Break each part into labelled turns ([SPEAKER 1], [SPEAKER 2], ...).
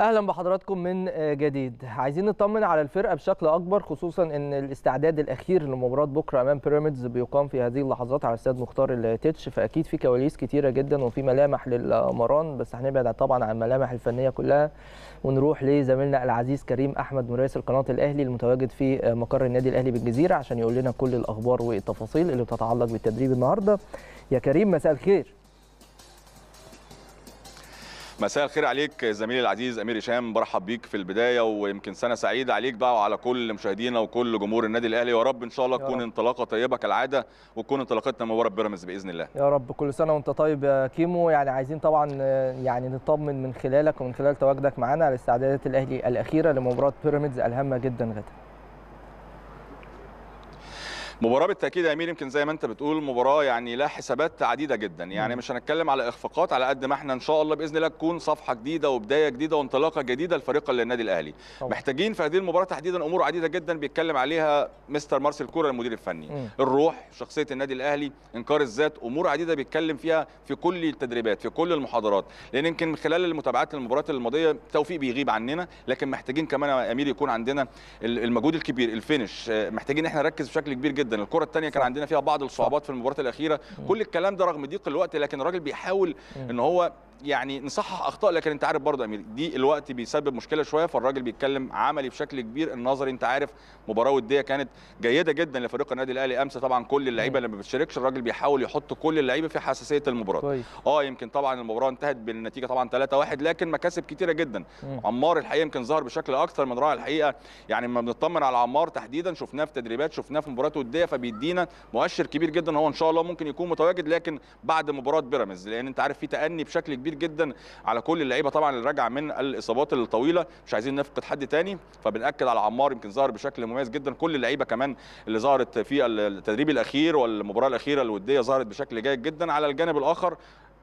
[SPEAKER 1] اهلا بحضراتكم من آه، جديد عايزين نطمن على الفرقه بشكل اكبر خصوصا ان الاستعداد الاخير لمباراه بكره امام بيراميدز بيقام في هذه اللحظات على استاد مختار التتش فاكيد في كواليس كتيره جدا وفي ملامح للمران بس هنبعد طبعا عن الملامح الفنيه كلها ونروح لزميلنا العزيز كريم احمد مراسل قناه الاهلي المتواجد في آه، مقر النادي الاهلي بالجزيره عشان يقول لنا كل الاخبار والتفاصيل اللي بتتعلق بالتدريب النهارده يا كريم مساء الخير
[SPEAKER 2] مساء الخير عليك زميلي العزيز امير هشام برحب بيك في البدايه ويمكن سنه سعيده عليك بقى وعلى كل مشاهدينا وكل جمهور النادي الاهلي ويا رب ان شاء الله تكون انطلاقه طيبه كالعاده وتكون انطلاقتنا مباراه بيراميدز باذن الله
[SPEAKER 1] يا رب كل سنه وانت طيب يا كيمو يعني عايزين طبعا يعني نطمن من خلالك ومن خلال تواجدك معانا على استعدادات الاهلي الاخيره لمباراه بيراميدز الهامه جدا غدا
[SPEAKER 2] مباراه بالتاكيد يا امير يمكن زي ما انت بتقول مباراه يعني لها حسابات عديده جدا يعني مش هنتكلم على اخفاقات على قد ما احنا ان شاء الله باذن الله تكون صفحه جديده وبدايه جديده وانطلاقه جديده لفريق النادي الاهلي طبعا. محتاجين في هذه المباراه تحديدا امور عديده جدا بيتكلم عليها مستر مارسيل كوره المدير الفني م. الروح شخصيه النادي الاهلي انكار الذات امور عديده بيتكلم فيها في كل التدريبات في كل المحاضرات لان يمكن من خلال المتابعات المباريات الماضيه توفيق بيغيب عننا لكن محتاجين كمان يا امير يكون عندنا المجهود الكبير الفينش آه، محتاجين احنا نركز بشكل كبير جدا جدا الكره الثانيه كان عندنا فيها بعض الصعوبات في المباراه الاخيره كل الكلام ده رغم ضيق الوقت لكن الراجل بيحاول ان هو يعني نصحح اخطاء لكن انت عارف برضه امير دي الوقت بيسبب مشكله شويه فالراجل بيتكلم عملي بشكل كبير النظري انت عارف مباراه وديه كانت جيده جدا لفريق النادي الاهلي امس طبعا كل اللعيبه أيوه. لما بتشاركش الراجل بيحاول يحط كل اللعيبه في حساسيه المباراه كويس. اه يمكن طبعا المباراه انتهت بالنتيجه طبعا 3-1 لكن مكاسب كتيره جدا مم. عمار الحقيقه يمكن ظهر بشكل اكثر من رائع الحقيقه يعني لما بنطمن على عمار تحديدا شفناه في تدريبات شفناه في مباراه وديه فبيدينا مؤشر كبير جدا هو ان شاء الله ممكن يكون متواجد لكن بعد مباراه بيراميدز لان انت عارف في تاني بشكل كبير كبير جدا على كل اللعيبه طبعا اللي راجعه من الاصابات الطويله مش عايزين نفقد حد تاني فبناكد على عمار يمكن ظهر بشكل مميز جدا كل اللعيبه كمان اللي ظهرت في التدريب الاخير والمباراه الاخيره الوديه ظهرت بشكل جيد جدا على الجانب الاخر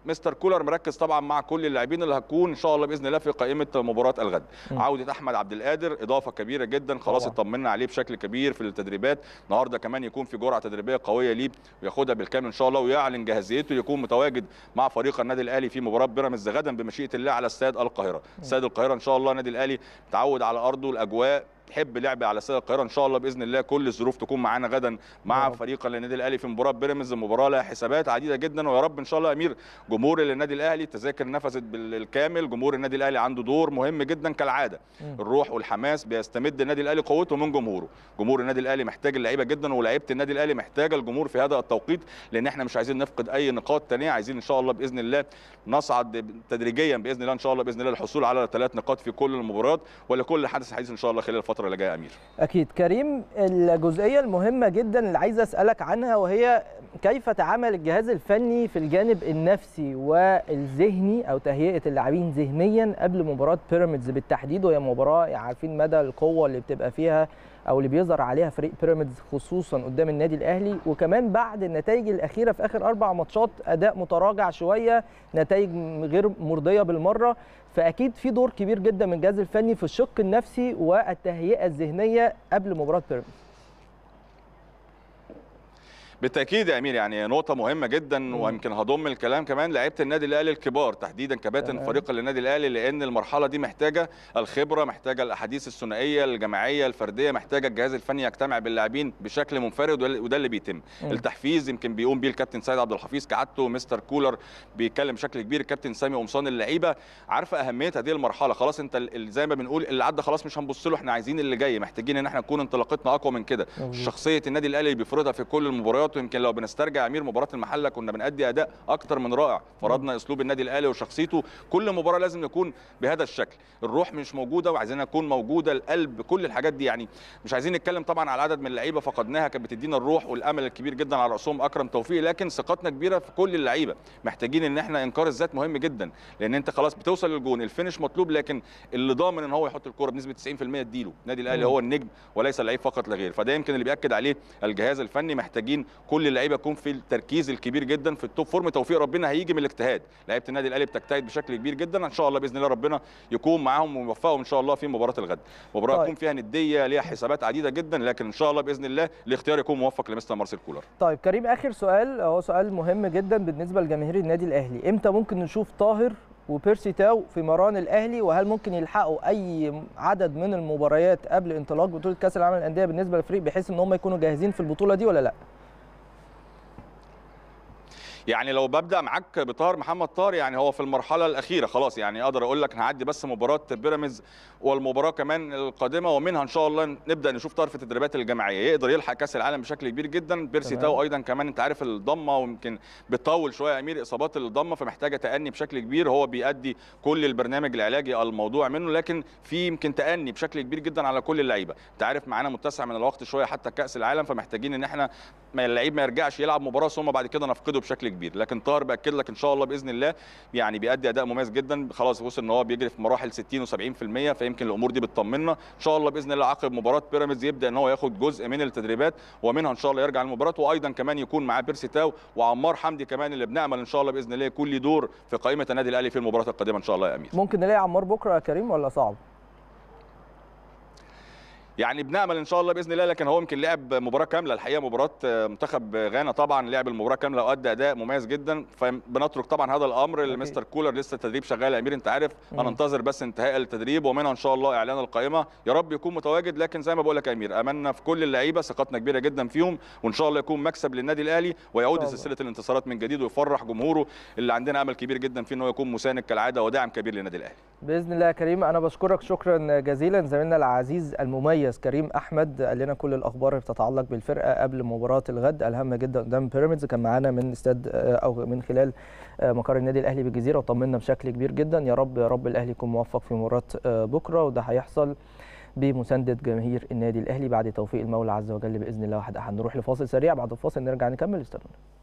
[SPEAKER 2] مستر كولر مركز طبعا مع كل اللاعبين اللي هتكون ان شاء الله باذن الله في قائمه مباراه الغد عوده احمد عبد القادر اضافه كبيره جدا خلاص اطمنا عليه بشكل كبير في التدريبات النهارده كمان يكون في جرعه تدريبيه قويه ليه وياخدها بالكامل ان شاء الله ويعلن جاهزيته يكون متواجد مع فريق النادي الاهلي في مباراه بيراميدز غدا بمشيئه الله على استاد القاهره استاد القاهره ان شاء الله النادي الاهلي تعود على ارضه الاجواء تحب لعب على سيد القاهره ان شاء الله باذن الله كل الظروف تكون معانا غدا مع فريق النادي الاهلي في مباراه بيراميدز مباراه لها حسابات عديده جدا ويا رب ان شاء الله امير جمهور النادي الاهلي التذاكر نفذت بالكامل جمهور النادي الاهلي عنده دور مهم جدا كالعاده الروح والحماس بيستمد النادي الاهلي قوته من جمهوره جمهور النادي الاهلي محتاج اللعيبه جدا ولاعيبه النادي الاهلي محتاجه الجمهور في هذا التوقيت لان احنا مش عايزين نفقد اي نقاط ثانيه عايزين ان شاء الله باذن الله نصعد تدريجيا باذن الله ان شاء الله باذن الله الحصول على ثلاث نقاط في كل المباريات ولكل حدث حديث ان شاء الله خلال الفتره الفتره اللي جايه امير
[SPEAKER 1] اكيد كريم الجزئيه المهمه جدا اللي عايز اسالك عنها وهي كيف تعامل الجهاز الفني في الجانب النفسي والذهني او تهيئه اللاعبين ذهنيا قبل مباراه بيراميدز بالتحديد وهي مباراه عارفين مدى القوه اللي بتبقى فيها او اللي بيظهر عليها فريق بيراميدز خصوصا قدام النادي الاهلي وكمان بعد النتائج الاخيره في اخر اربع ماتشات اداء متراجع شويه نتائج غير مرضيه بالمره فاكيد في دور كبير جدا من الجهاز الفني في الشق النفسي والتهيئه الذهنيه قبل مباراه بيراميدز
[SPEAKER 2] بالتاكيد يا امير يعني نقطه مهمه جدا ويمكن هضم الكلام كمان لعيبه النادي الاهلي الكبار تحديدا كباتن فريق النادي الاهلي لان المرحله دي محتاجه الخبره محتاجه الاحاديث الثنائيه الجماعيه الفرديه محتاجه الجهاز الفني يجتمع باللاعبين بشكل منفرد وده اللي بيتم التحفيز يمكن بيقوم بيه الكابتن سيد عبد الحفيظ كعادته مستر كولر بيتكلم بشكل كبير الكابتن سامي قمصان اللعيبه عارفه اهميه هذه المرحله خلاص انت زي ما بنقول اللي عدى خلاص مش هنبص له احنا عايزين اللي جاي محتاجين ان احنا نكون انطلاقتنا اقوى من كده شخصيه النادي الاهلي بيفرضها في كل المباريات مباراته يمكن لو بنسترجع امير مباراه المحله كنا بنأدي اداء اكتر من رائع فرضنا اسلوب النادي الاهلي وشخصيته كل مباراه لازم نكون بهذا الشكل الروح مش موجوده وعايزينها تكون موجوده القلب كل الحاجات دي يعني مش عايزين نتكلم طبعا على عدد من اللعيبه فقدناها كانت بتدينا الروح والامل الكبير جدا على راسهم اكرم توفيق لكن ثقتنا كبيره في كل اللعيبه محتاجين ان احنا انكار الذات مهم جدا لان انت خلاص بتوصل للجون الفينش مطلوب لكن اللي ضامن ان هو يحط الكوره بنسبه 90% اديله النادي الاهلي هو النجم وليس اللعيب فقط لا غير فده يمكن اللي بياكد عليه الجهاز الفني محتاجين كل اللعيبه يكون في التركيز الكبير جدا في التوب فورم توفيق ربنا هيجي من الاجتهاد لعيبه النادي الاهلي بتجتهد بشكل كبير جدا ان شاء الله باذن الله ربنا يكون معاهم ويوفقهم ان شاء الله في مباراه الغد مباراه طيب. يكون فيها نديه ليها حسابات عديده جدا لكن ان شاء الله باذن الله الاختيار يكون موفق لمستر مارسيل كولر
[SPEAKER 1] طيب كريم اخر سؤال هو سؤال مهم جدا بالنسبه لجماهير النادي الاهلي امتى ممكن نشوف طاهر وبيرسي تاو في مران الاهلي وهل ممكن يلحقوا اي عدد من المباريات قبل انطلاق بطوله كاس العالم للانديه بالنسبه للفريق بحيث ان هم يكونوا جاهزين في البطوله دي ولا لا
[SPEAKER 2] يعني لو ببدا معاك بطاهر محمد طاهر يعني هو في المرحله الاخيره خلاص يعني اقدر اقول لك هنعدي بس مباراه بيراميدز والمباراه كمان القادمه ومنها ان شاء الله نبدا نشوف طرف التدريبات الجماعيه يقدر يلحق كاس العالم بشكل كبير جدا بيرسي تمام. تاو ايضا كمان انت عارف الضمه ويمكن بتطول شويه يا امير اصابات الضمه فمحتاجه تاني بشكل كبير هو بيأدي كل البرنامج العلاجي الموضوع منه لكن في يمكن تاني بشكل كبير جدا على كل اللعيبه انت عارف معانا متسع من الوقت شويه حتى كاس العالم فمحتاجين ان احنا اللعيب ما يرجعش يلعب مباراه ثم بعد كده نفقده بشكل كبير كبير لكن طاهر باكد لك ان شاء الله باذن الله يعني بيأدي اداء مميز جدا خلاص وصل ان هو بيجري في مراحل 60 و70% فيمكن الامور دي بتطمنا ان شاء الله باذن الله عقب مباراه بيراميدز يبدا ان هو ياخد جزء من التدريبات ومنها ان شاء الله يرجع المباراه وايضا كمان يكون معاه بيرسي تاو وعمار حمدي كمان اللي بنعمل ان شاء الله باذن الله يكون دور في قائمه النادي الاهلي في المباراه القادمه ان شاء الله يا امير
[SPEAKER 1] ممكن نلاقي عمار بكره يا كريم ولا صعب
[SPEAKER 2] يعني بنامل ان شاء الله باذن الله لكن هو يمكن لعب مباراه كامله الحقيقه مباراه آه، منتخب غانا طبعا لعب المباراه كامله وادى اداء مميز جدا فبنترك طبعا هذا الامر لمستر كولر لسه التدريب شغال يا امير انت عارف هننتظر بس انتهاء التدريب ومنها ان شاء الله اعلان القائمه يا رب يكون متواجد لكن زي ما بقول لك يا امير املنا في كل اللعيبه ثقتنا كبيره جدا فيهم وان شاء الله يكون مكسب للنادي الاهلي ويعود لسلسله الانتصارات من جديد ويفرح جمهوره اللي عندنا امل كبير جدا فيه ان هو يكون مساند كالعاده ودعم كبير للنادي الاهلي
[SPEAKER 1] باذن الله يا كريم انا بشكرك شكرا جزيلا زميلنا العزيز المميز الياس كريم احمد قال لنا كل الاخبار اللي بتتعلق بالفرقه قبل مباراه الغد الهامه جدا قدام بيراميدز كان معانا من استاد آه، او من خلال آه، مقر النادي الاهلي بالجزيره وطمنا بشكل كبير جدا يا رب يا رب الاهلي يكون موفق في مباراه آه، بكره وده هيحصل بمسانده جماهير النادي الاهلي بعد توفيق المولى عز وجل باذن الله واحد احد نروح لفاصل سريع بعد الفاصل نرجع نكمل استنونا